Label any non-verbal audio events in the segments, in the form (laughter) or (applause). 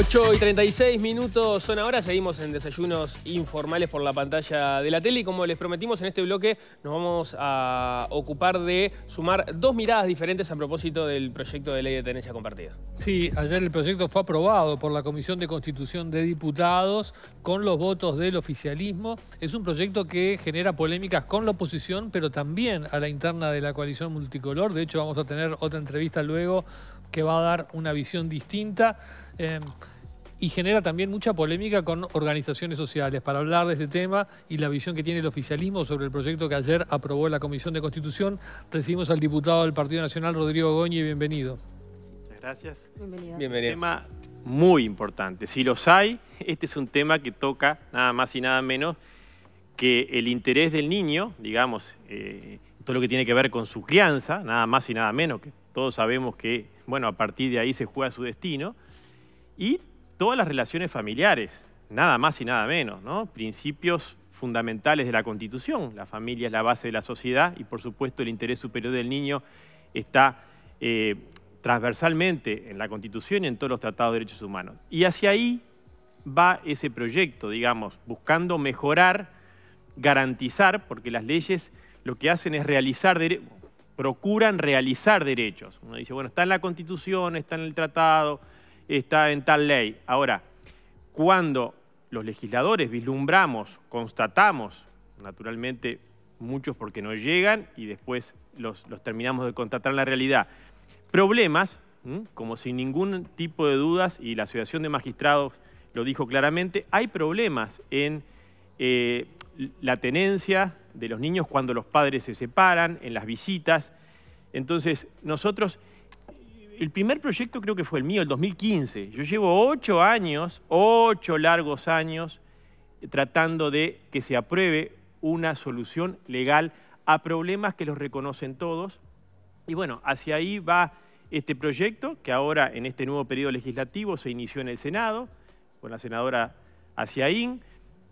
8 y 36 minutos son ahora, seguimos en desayunos informales por la pantalla de la tele y como les prometimos en este bloque nos vamos a ocupar de sumar dos miradas diferentes a propósito del proyecto de ley de tenencia compartida. Sí, ayer el proyecto fue aprobado por la Comisión de Constitución de Diputados con los votos del oficialismo. Es un proyecto que genera polémicas con la oposición pero también a la interna de la coalición multicolor. De hecho vamos a tener otra entrevista luego que va a dar una visión distinta. Em, y genera también mucha polémica con organizaciones sociales para hablar de este tema y la visión que tiene el oficialismo sobre el proyecto que ayer aprobó la Comisión de Constitución. Recibimos al diputado del Partido Nacional, Rodrigo Goñi, bienvenido. Gracias. Bienvenido. Un tema muy importante. Si los hay, este es un tema que toca nada más y nada menos que el interés del niño, digamos, eh, todo lo que tiene que ver con su crianza, nada más y nada menos, que todos sabemos que, bueno, a partir de ahí se juega su destino y todas las relaciones familiares, nada más y nada menos, ¿no? Principios fundamentales de la Constitución. La familia es la base de la sociedad y, por supuesto, el interés superior del niño está eh, transversalmente en la Constitución y en todos los tratados de derechos humanos. Y hacia ahí va ese proyecto, digamos, buscando mejorar, garantizar, porque las leyes lo que hacen es realizar derechos, procuran realizar derechos. Uno dice, bueno, está en la Constitución, está en el tratado, está en tal ley. Ahora, cuando los legisladores vislumbramos, constatamos, naturalmente muchos porque no llegan y después los, terminamos de constatar la realidad, problemas, como sin ningún tipo de dudas, y la Asociación de Magistrados lo dijo claramente, hay problemas en eh, la tenencia de los niños cuando los padres se separan, en las visitas. Entonces, nosotros el primer proyecto creo que fue el mío, el 2015. Yo llevo ocho años, ocho largos años, tratando de que se apruebe una solución legal a problemas que los reconocen todos. Y bueno, hacia ahí va este proyecto, que ahora en este nuevo periodo legislativo se inició en el Senado, con la senadora haciaín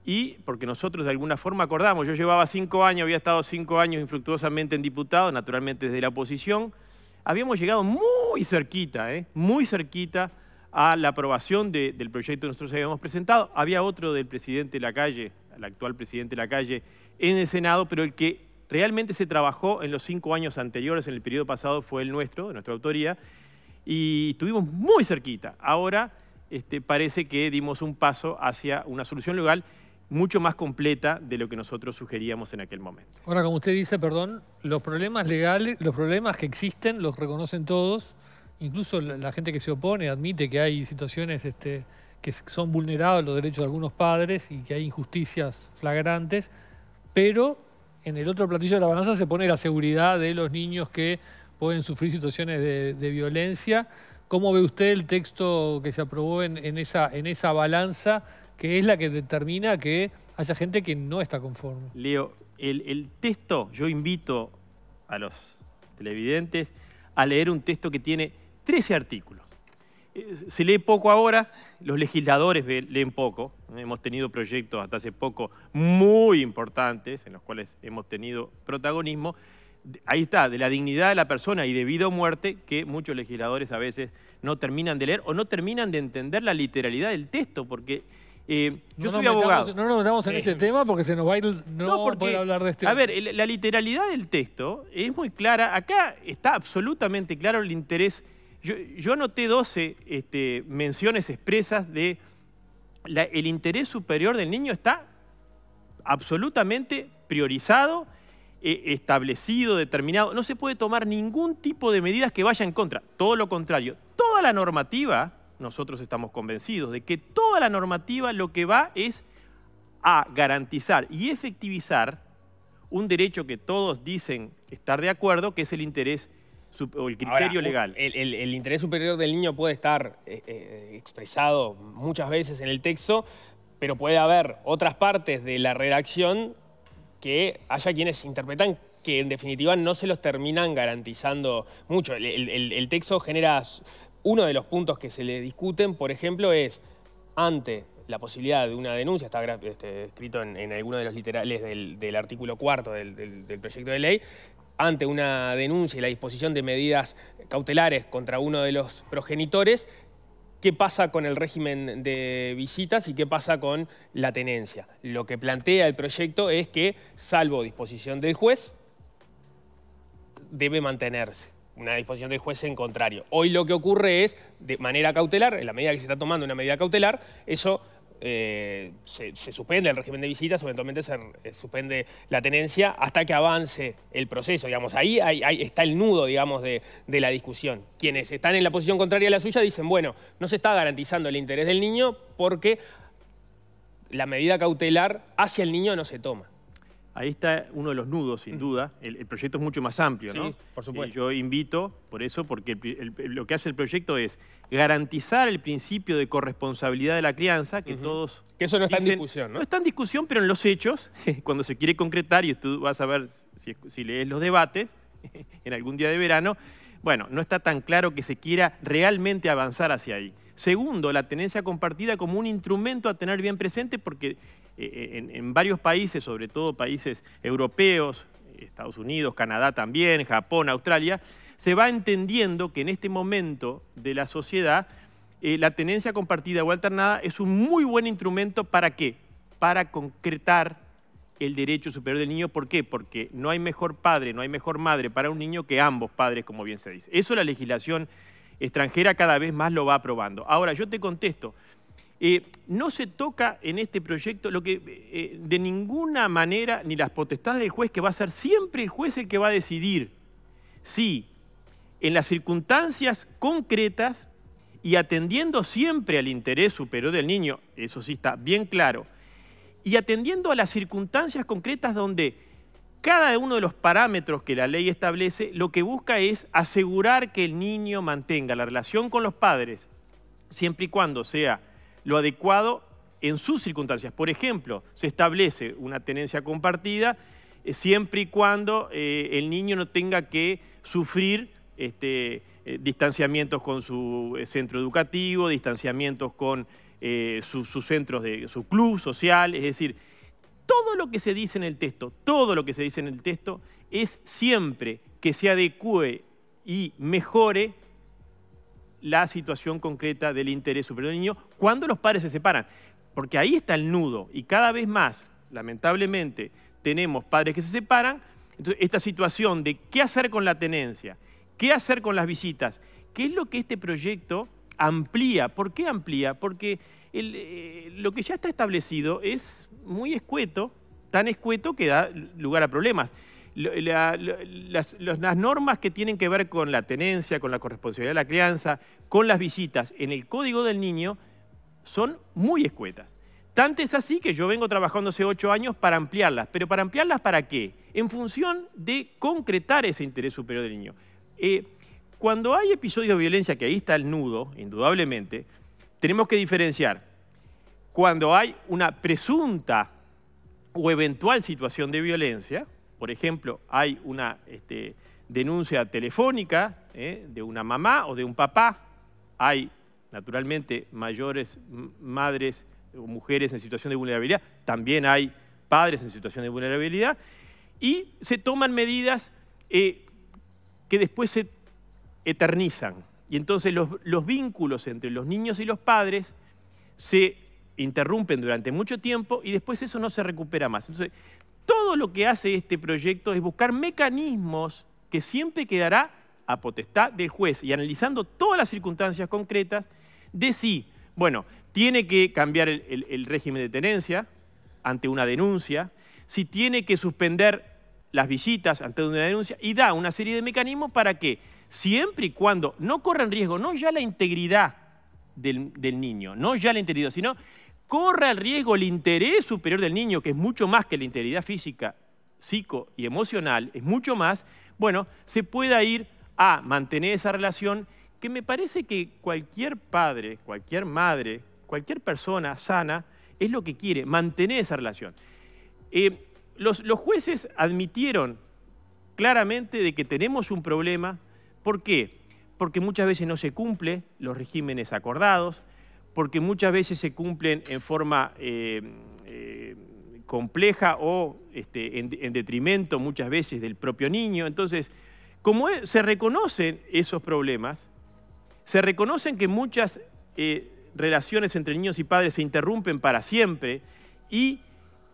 y porque nosotros de alguna forma acordamos, yo llevaba cinco años, había estado cinco años infructuosamente en diputado, naturalmente desde la oposición, habíamos llegado muy muy cerquita, eh, muy cerquita a la aprobación del proyecto que nosotros habíamos presentado. Había otro del presidente de la Calle, el actual presidente de la Calle, en el Senado, pero el que realmente se trabajó en los cinco años anteriores, en el periodo pasado, fue el nuestro, de nuestra autoría, y estuvimos muy cerquita. Ahora este, parece que dimos un paso hacia una solución legal mucho más completa de lo que nosotros sugeríamos en aquel momento. Ahora, como usted dice, perdón, los problemas legales, los problemas que existen, los reconocen todos, incluso la, gente que se opone admite que hay situaciones este, que son vulnerados los derechos de algunos padres y que hay injusticias flagrantes, pero en el otro platillo de la balanza se pone la seguridad de los niños que pueden sufrir situaciones de, violencia. ¿Cómo ve usted el texto que se aprobó en, esa, en esa balanza que es la que determina que haya gente que no está conforme? Leo, el texto, yo invito a los televidentes a leer un texto que tiene 13 artículos. Eh, se lee poco ahora, los legisladores leen poco. Hemos tenido proyectos hasta hace poco muy importantes en los cuales hemos tenido protagonismo. Ahí está, de la dignidad de la persona y de vida o muerte que muchos legisladores a veces no terminan de leer o no terminan de entender la literalidad del texto, porque eh, yo soy abogado. No nos metamos en eh, ese tema porque se nos va a ir. No, porque, hablar de este. A ver, la literalidad del texto es muy clara. Acá está absolutamente claro el interés yo, noté anoté 12 este, menciones expresas de la, el interés superior del niño está absolutamente priorizado, eh, establecido, determinado. No se puede tomar ningún tipo de medidas que vaya en contra. Todo lo contrario. Toda la normativa, nosotros estamos convencidos de que toda la normativa lo que va es a garantizar y efectivizar un derecho que todos dicen estar de acuerdo, que es el interés o el criterio legal. El, interés superior del niño puede estar eh, eh, expresado muchas veces en el texto, pero puede haber otras partes de la redacción que haya quienes interpretan que en definitiva no se los terminan garantizando mucho. El, texto genera, uno de los puntos que se le discuten, por ejemplo, es ante la posibilidad de una denuncia, está este, escrito en, alguno de los literales del, artículo cuarto del proyecto de ley, ante una denuncia y la disposición de medidas cautelares contra uno de los progenitores, qué pasa con el régimen de visitas y qué pasa con la tenencia. Lo que plantea el proyecto es que, salvo disposición del juez, debe mantenerse una disposición del juez en contrario. Hoy lo que ocurre es, de manera cautelar, en la medida que se está tomando una medida cautelar, eso eh, se, suspende el régimen de visitas, eventualmente se eh, suspende la tenencia hasta que avance el proceso, digamos. Ahí, está el nudo, digamos, de, de, la discusión. Quienes están en la posición contraria a la suya dicen, bueno, no se está garantizando el interés del niño porque la medida cautelar hacia el niño no se toma. Ahí está uno de los nudos, sin mm. duda. El, proyecto es mucho más amplio, sí, ¿no? por supuesto. yo invito, por eso, porque lo que hace el proyecto es garantizar el principio de corresponsabilidad de la crianza, que todos... Que eso no está en discusión, ¿no? No está en discusión, pero en los hechos, (laughs) cuando se quiere concretar, y tú vas a ver si, si lees los debates, (laughs) en algún día de verano, bueno, no está tan claro que se quiera realmente avanzar hacia ahí. Segundo, la tenencia compartida como un instrumento a tener bien presente porque eh, eh, en, varios países, sobre todo países europeos, Estados Unidos, Canadá también, Japón, Australia, se va entendiendo que en este momento de la sociedad eh, la tenencia compartida o alternada es un muy buen instrumento para qué? Para concretar el derecho superior del niño. ¿Por qué? Porque no hay mejor padre, no hay mejor madre para un niño que ambos padres, como bien se dice. Eso la legislación extranjera cada vez más lo va aprobando. Ahora, yo te contesto, eh, no se toca en este proyecto lo que eh, eh, de ninguna manera ni las potestades del juez, que va a ser siempre el juez el que va a decidir si en las circunstancias concretas y atendiendo siempre al interés superior del niño, eso sí está bien claro, y atendiendo a las circunstancias concretas donde cada uno de los parámetros que la ley establece lo que busca es asegurar que el niño mantenga la relación con los padres, siempre y cuando sea lo adecuado en sus circunstancias. Por ejemplo, se establece una tenencia compartida eh, siempre y cuando eh, el niño no tenga que sufrir este, eh, distanciamientos con su centro educativo, distanciamientos con sus centros de su club social, es decir, todo lo que se dice en el texto, todo lo que se dice en el texto es siempre que se adecue y mejore la situación concreta del interés superior del niño cuando los padres se separan. Porque ahí está el nudo y cada vez más, lamentablemente, tenemos padres que se separan. Entonces, esta situación de qué hacer con la tenencia, qué hacer con las visitas, qué es lo que este proyecto amplía. ¿Por qué amplía? Porque eh, lo que ya está establecido es muy escueto, tan escueto que da lugar a problemas. las, las, normas que tienen que ver con la tenencia, con la corresponsabilidad de la crianza, con las visitas en el código del niño son muy escuetas. Tanto es así que yo vengo trabajando hace ocho años para ampliarlas. ¿Pero para ampliarlas para qué? En función de concretar ese interés superior del niño. Eh, cuando hay episodios de violencia, que ahí está el nudo, indudablemente, tenemos que diferenciar cuando hay una presunta o eventual situación de violencia, por ejemplo, hay una este, denuncia telefónica eh, de una mamá o de un papá hay naturalmente mayores madres o mujeres en situación de vulnerabilidad, también hay padres en situación de vulnerabilidad, y se toman medidas eh, que después se eternizan. Y entonces los, los vínculos entre los niños y los padres se interrumpen durante mucho tiempo y después eso no se recupera más. Entonces, todo lo que hace este proyecto es buscar mecanismos que siempre quedará a potestad del juez y analizando todas las circunstancias concretas de si, bueno, tiene que cambiar el, régimen de tenencia ante una denuncia, si tiene que suspender las visitas ante una denuncia y da una serie de mecanismos para que siempre y cuando no corra en riesgo, no ya la integridad del, del, niño, no ya la integridad, sino corra el riesgo el interés superior del niño, que es mucho más que la integridad física, psico y emocional, es mucho más, bueno, se pueda ir a mantener esa relación que me parece que cualquier padre, cualquier madre, cualquier persona sana es lo que quiere, mantener esa relación. Eh, los, los jueces admitieron claramente de que tenemos un problema. ¿Por qué? Porque muchas veces no se cumplen los regímenes acordados, porque muchas veces se cumplen en forma eh, eh, compleja o este, en, en, detrimento muchas veces del propio niño. Entonces, como e, se reconocen esos problemas, se reconocen que muchas eh, relaciones entre niños y padres se interrumpen para siempre y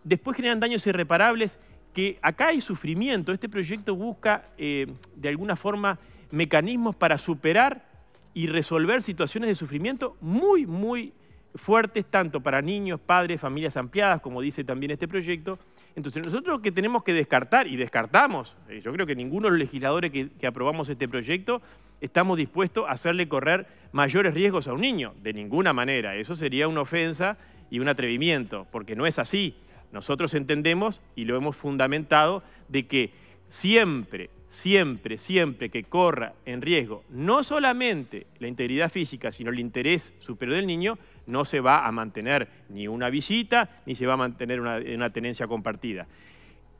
después generan daños irreparables que acá hay sufrimiento. Este proyecto busca, eh, de alguna forma, mecanismos para superar y resolver situaciones de sufrimiento muy, muy fuertes tanto para niños, padres, familias ampliadas, como dice también este proyecto. Entonces nosotros lo que tenemos que descartar, y descartamos, eh, yo creo que ninguno de los legisladores que, que aprobamos este proyecto estamos dispuestos a hacerle correr mayores riesgos a un niño, de ninguna manera. Eso sería una ofensa y un atrevimiento, porque no es así. Nosotros entendemos y lo hemos fundamentado de que siempre, siempre, siempre que corra en riesgo no solamente la integridad física, sino el interés superior del niño, no se va a mantener ni una visita, ni se va a mantener una, tenencia compartida.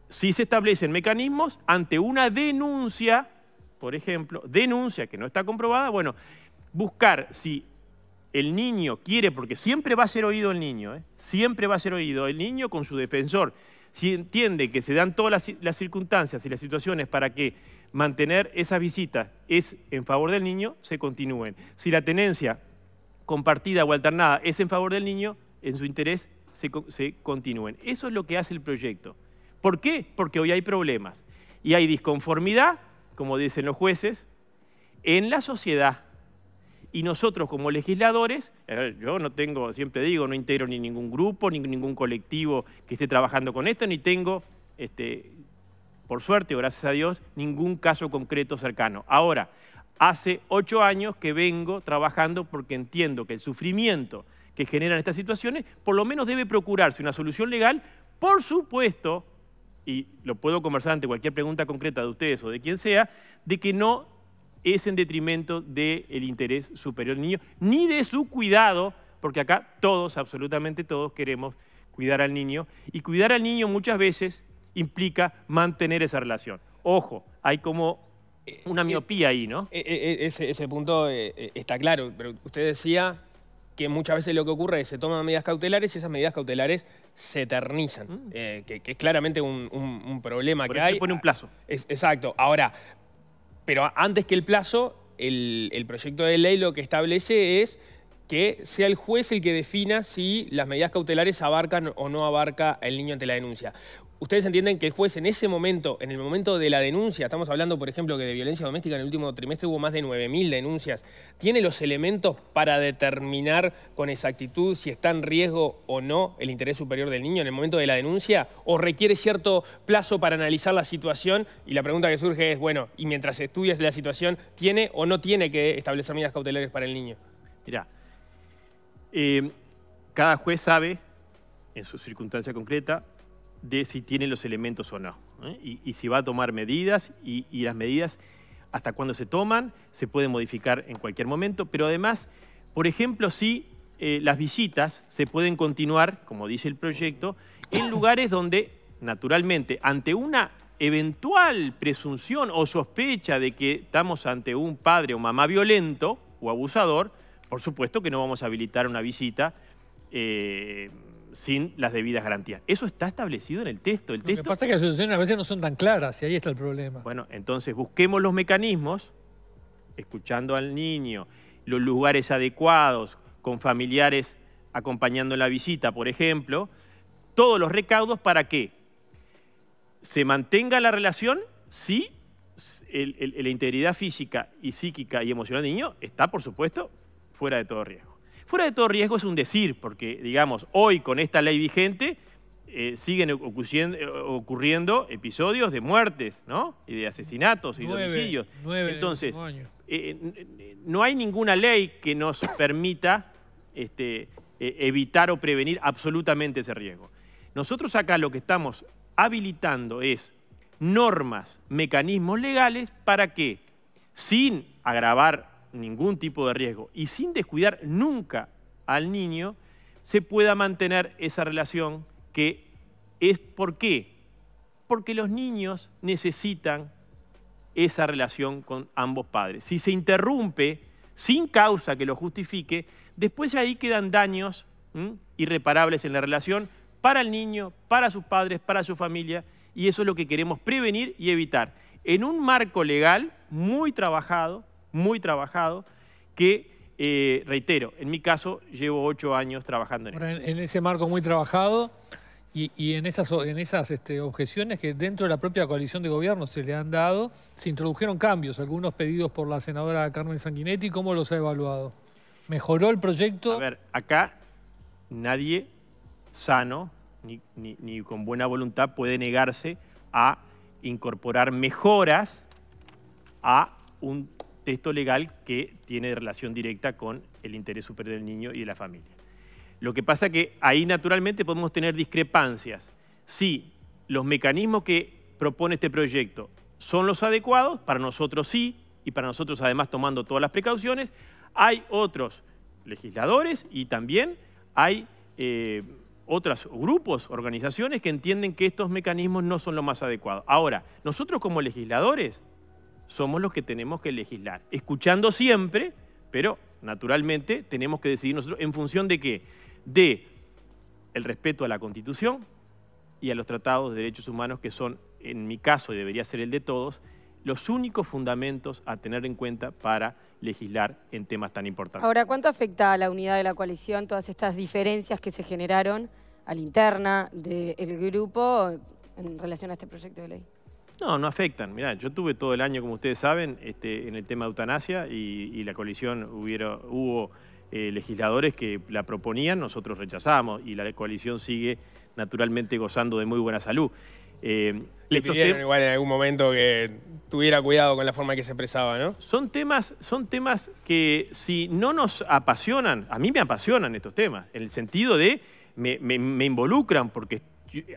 Si se establecen mecanismos ante una denuncia, por ejemplo, denuncia que no está comprobada, bueno, buscar si el niño quiere, porque siempre va a ser oído el niño, ¿eh? siempre va a ser oído el niño con su defensor. Si entiende que se dan todas las, las, circunstancias y las situaciones para que mantener esa visita es en favor del niño, se continúen. Si la tenencia compartida o alternada es en favor del niño, en su interés se, continúen. Eso es lo que hace el proyecto. ¿Por qué? Porque hoy hay problemas y hay disconformidad, como dicen los jueces, en la sociedad. Y nosotros como legisladores, eh, yo no tengo, siempre digo, no integro ni ningún grupo, ni ningún colectivo que esté trabajando con esto, ni tengo, este, por suerte o gracias a Dios, ningún caso concreto cercano. Ahora, Hace ocho años que vengo trabajando porque entiendo que el sufrimiento que generan estas situaciones, por lo menos debe procurarse una solución legal, por supuesto, y lo puedo conversar ante cualquier pregunta concreta de ustedes o de quien sea, de que no es en detrimento del el interés superior del niño, ni de su cuidado, porque acá todos, absolutamente todos, queremos cuidar al niño, y cuidar al niño muchas veces implica mantener esa relación. Ojo, hay como eh, una miopía eh, ahí, ¿no? Eh, ese, punto está claro, pero usted decía que muchas veces lo que ocurre es que se toman medidas cautelares y esas medidas cautelares se eternizan, mm. que, es claramente un, problema que hay. Se pone un plazo. exacto. Ahora, pero antes que el plazo, el, proyecto de ley lo que establece es que sea el juez el que defina si las medidas cautelares abarcan o no abarca el niño ante la denuncia. ¿Ustedes entienden que el juez en ese momento, en el momento de la denuncia, estamos hablando, por ejemplo, que de violencia doméstica en el último trimestre hubo más de 9.000 denuncias, ¿tiene los elementos para determinar con exactitud si está en riesgo o no el interés superior del niño en el momento de la denuncia? ¿O requiere cierto plazo para analizar la situación? Y la pregunta que surge es, bueno, y mientras estudias la situación, ¿tiene o no tiene que establecer medidas cautelares para el niño? Mirá, eh, cada juez sabe, en su circunstancia concreta, de si tiene los elementos o no. ¿eh? Y, si va a tomar medidas y, las medidas hasta cuándo se toman, se pueden modificar en cualquier momento, pero además, por ejemplo, si eh, las visitas se pueden continuar, como dice el proyecto, en lugares donde, naturalmente, ante una eventual presunción o sospecha de que estamos ante un padre o mamá violento o abusador, por supuesto que no vamos a habilitar una visita eh, sin las debidas garantías. Eso está establecido en el texto. El Lo que pasa es que las soluciones a veces no son tan claras y ahí está el problema. Bueno, entonces busquemos los mecanismos, escuchando al niño, los lugares adecuados, con familiares acompañando la visita, por ejemplo, todos los recaudos para que se mantenga la relación si la integridad física y psíquica y emocional del niño está, por supuesto, fuera de todo riesgo. Fuera de todo riesgo es un decir, porque digamos, hoy con esta ley vigente eh, siguen eh, ocurriendo, episodios de muertes, ¿no? Y de asesinatos y de homicidios. Entonces, eh, no hay ninguna ley que nos permita este, e, evitar o prevenir absolutamente ese riesgo. Nosotros acá lo que estamos habilitando es normas, mecanismos legales para que, sin agravar ningún tipo de riesgo y sin descuidar nunca al niño, se pueda mantener esa relación que es por qué. Porque los niños necesitan esa relación con ambos padres. Si se interrumpe sin causa que lo justifique, después ahí quedan daños irreparables en la relación para el niño, para sus padres, para su familia, y eso es lo que queremos prevenir y evitar. En un marco legal muy trabajado, muy trabajado, que eh, reitero, en mi caso llevo ocho años trabajando en En ese marco muy trabajado y, en esas, en esas este, objeciones que dentro de la propia coalición de gobierno se le han dado, se introdujeron cambios, algunos pedidos por la senadora Carmen Sanguinetti, ¿cómo los ha evaluado? ¿Mejoró el proyecto? A ver, acá nadie sano ni, ni con buena voluntad puede negarse a incorporar mejoras a un texto legal que tiene relación directa con el interés superior del niño y de la familia. Lo que pasa es que ahí naturalmente podemos tener discrepancias. Si los mecanismos que propone este proyecto son los adecuados, para nosotros sí, y para nosotros además tomando todas las precauciones, hay otros legisladores y también hay eh, otros grupos, organizaciones que entienden que estos mecanismos no son los más adecuados. Ahora, nosotros como legisladores somos los que tenemos que legislar, escuchando siempre, pero naturalmente tenemos que decidir nosotros en función de qué? De el respeto a la Constitución y a los tratados de derechos humanos que son, en mi caso, y debería ser el de todos, los únicos fundamentos a tener en cuenta para legislar en temas tan importantes. Ahora, ¿cuánto afecta a la unidad de la coalición todas estas diferencias que se generaron a la interna del grupo en relación a este proyecto de ley? No, no afectan. Mirá, yo tuve todo el año, como ustedes saben, este, en el tema de eutanasia y, la coalición hubo eh, legisladores que la proponían, nosotros rechazamos y la coalición sigue naturalmente gozando de muy buena salud. Eh, Le pidieron igual en algún momento que tuviera cuidado con la forma en que se expresaba, ¿no? Son temas, son temas que si no nos apasionan, a mí me apasionan estos temas, en el sentido de me, me involucran porque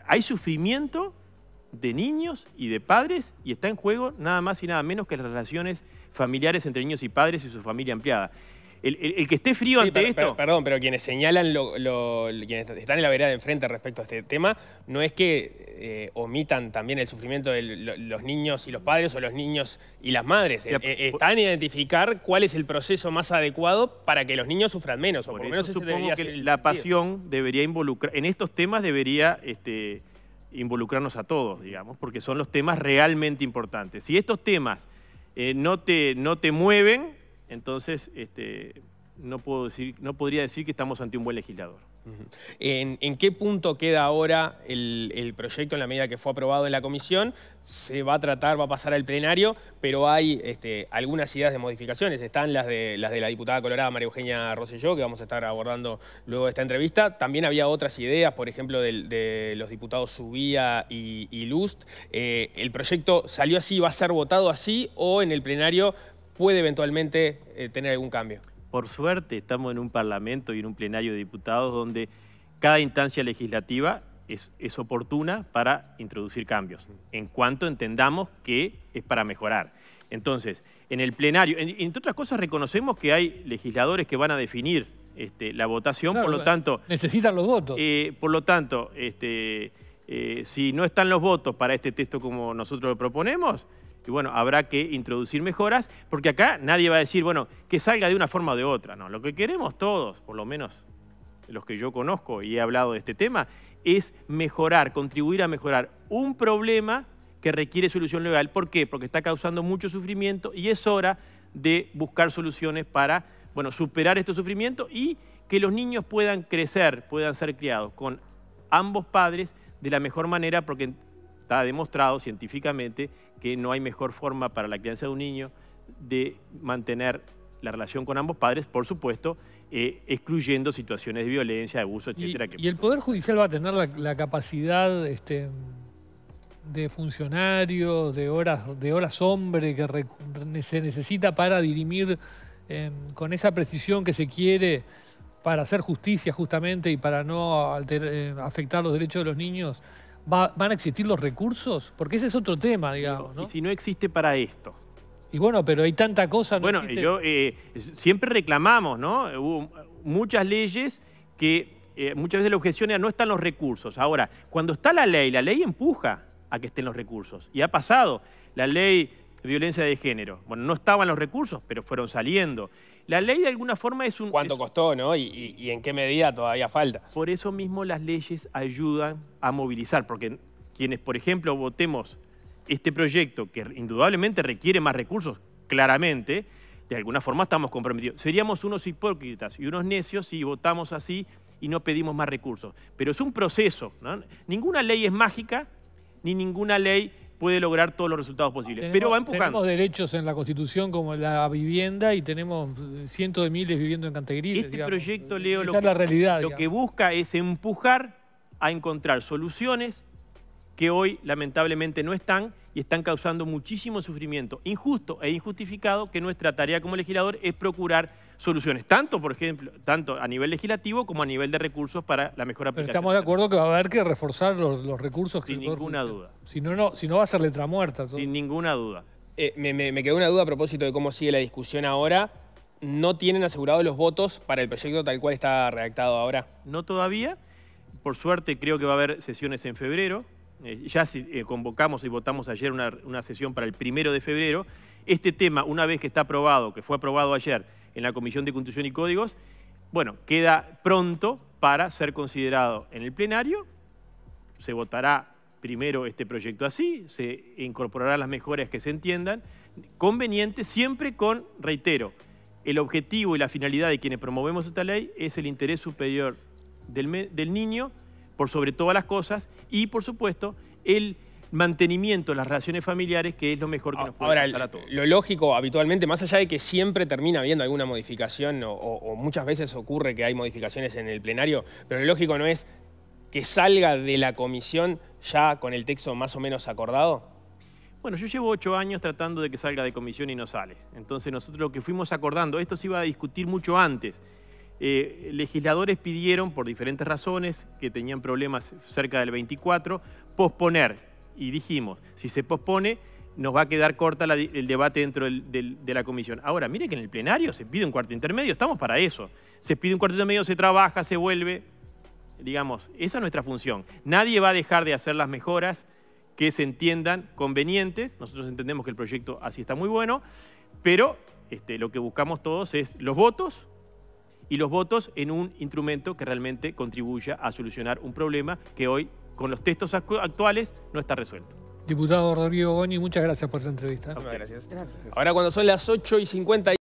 hay sufrimiento de niños y de padres y está en juego nada más y nada menos que las relaciones familiares entre niños y padres y su familia ampliada. El, que esté frío ante esto... perdón, pero quienes señalan, lo, quienes están en la vereda de enfrente respecto a este tema, no es que eh, omitan también el sufrimiento de los niños y los padres o los niños y las madres. Eh, eh, están en identificar cuál es el proceso más adecuado para que los niños sufran menos. O por, menos que la pasión debería involucrar, en estos temas debería... Este, involucrarnos a todos, digamos, porque son los temas realmente importantes. Si estos temas eh, no, te, no te mueven, entonces este, no, puedo decir, no podría decir que estamos ante un buen legislador. ¿En, qué punto queda ahora el, proyecto en la medida que fue aprobado en la comisión? Se va a tratar, va a pasar al plenario, pero hay este, algunas ideas de modificaciones. Están las de, las de la diputada colorada María Eugenia Rosselló, que vamos a estar abordando luego de esta entrevista. También había otras ideas, por ejemplo, de, los diputados Subía y, Lust. Eh, ¿El proyecto salió así, va a ser votado así o en el plenario puede eventualmente eh, tener algún cambio? por suerte estamos en un parlamento y en un plenario de diputados donde cada instancia legislativa es, oportuna para introducir cambios, en cuanto entendamos que es para mejorar. Entonces, en el plenario, entre otras cosas, reconocemos que hay legisladores que van a definir este, la votación, por lo tanto... Necesitan los votos. Eh, por lo tanto, este, eh, si no están los votos para este texto como nosotros lo proponemos, y bueno, habrá que introducir mejoras, porque acá nadie va a decir, bueno, que salga de una forma o de otra, no, lo que queremos todos, por lo menos los que yo conozco y he hablado de este tema, es mejorar, contribuir a mejorar un problema que requiere solución legal. ¿Por qué? Porque está causando mucho sufrimiento y es hora de buscar soluciones para, bueno, superar este sufrimiento y que los niños puedan crecer, puedan ser criados con ambos padres de la mejor manera, porque Está demostrado científicamente que no hay mejor forma para la crianza de un niño de mantener la relación con ambos padres, por supuesto, eh, excluyendo situaciones de violencia, de abuso, etcétera. ¿Y, el Poder Judicial va a tener la, capacidad este, de funcionarios, de horas, de horas hombre que se necesita para dirimir em, con esa precisión que se quiere para hacer justicia justamente y para no eh, afectar los derechos de los niños? ¿van a existir los recursos? Porque ese es otro tema, digamos. Y si no existe para esto. Y bueno, pero hay tanta cosa. bueno, yo eh, siempre reclamamos, ¿no? Hubo muchas leyes que eh, muchas veces la objeción era no están los recursos. Ahora, cuando está la ley, la ley empuja a que estén los recursos. Y ha pasado. La ley violencia de género. Bueno, no estaban los recursos, pero fueron saliendo. La ley de alguna forma es un... ¿Cuánto costó, no? Y, en qué medida todavía falta? Por eso mismo las leyes ayudan a movilizar, porque quienes, por ejemplo, votemos este proyecto, que indudablemente requiere más recursos, claramente, de alguna forma estamos comprometidos. Seríamos unos hipócritas y unos necios si votamos así y no pedimos más recursos. Pero es un proceso. ¿no? Ninguna ley es mágica, ni ninguna ley puede lograr todos los resultados posibles. pero va empujando. Tenemos derechos en la Constitución como la vivienda y tenemos eh, cientos de miles viviendo en Cantegriles. Este proyecto, Leo, lo, que busca es empujar a encontrar soluciones que hoy lamentablemente no están y están causando muchísimo sufrimiento injusto e injustificado que nuestra tarea como legislador es procurar soluciones, tanto, por ejemplo, tanto a nivel legislativo como a nivel de recursos para la mejor aplicación. Pero estamos de acuerdo que va a haber que reforzar los, recursos. Sin ninguna duda. Si no, no, si no va a ser letra muerta. Sin ninguna duda. Eh, me, me, quedó una duda a propósito de cómo sigue la discusión ahora. ¿No tienen asegurados los votos para el proyecto tal cual está redactado ahora? No todavía. Por suerte creo que va a haber sesiones en febrero. Eh, ya eh, convocamos y votamos ayer una, una sesión para el primero de febrero. Este tema, una vez que está aprobado, que fue aprobado ayer, en la Comisión de Constitución y Códigos, bueno, queda pronto para ser considerado en el plenario, se votará primero este proyecto así, se incorporarán las mejoras que se entiendan, conveniente siempre con, reitero, el objetivo y la finalidad de quienes promovemos esta ley es el interés superior del, del niño por sobre todas las cosas y, por supuesto, el mantenimiento de las relaciones familiares, que es lo mejor que ah, nos puede Ahora, pasar a todos. Lo lógico, habitualmente, más allá de que siempre termina habiendo alguna modificación o, muchas veces ocurre que hay modificaciones en el plenario, pero lo lógico no es que salga de la comisión ya con el texto más o menos acordado. Bueno, yo llevo ocho años tratando de que salga de comisión y no sale. Entonces nosotros lo que fuimos acordando, esto se iba a discutir mucho antes. Eh, legisladores pidieron, por diferentes razones, que tenían problemas cerca del 24, posponer y dijimos, si se pospone, nos va a quedar corta el debate dentro de la comisión. Ahora, mire que en el plenario se pide un cuarto intermedio, estamos para eso. Se pide un cuarto intermedio, se trabaja, se vuelve. Digamos, esa es nuestra función. Nadie va a dejar de hacer las mejoras que se entiendan convenientes. Nosotros entendemos que el proyecto así está muy bueno, pero este, lo que buscamos todos es los votos y los votos en un instrumento que realmente contribuya a solucionar un problema que hoy con los textos actuales no está resuelto. Diputado Rodrigo Boni, muchas gracias por esta entrevista. Muchas gracias. gracias. Ahora cuando son las 8 y 50...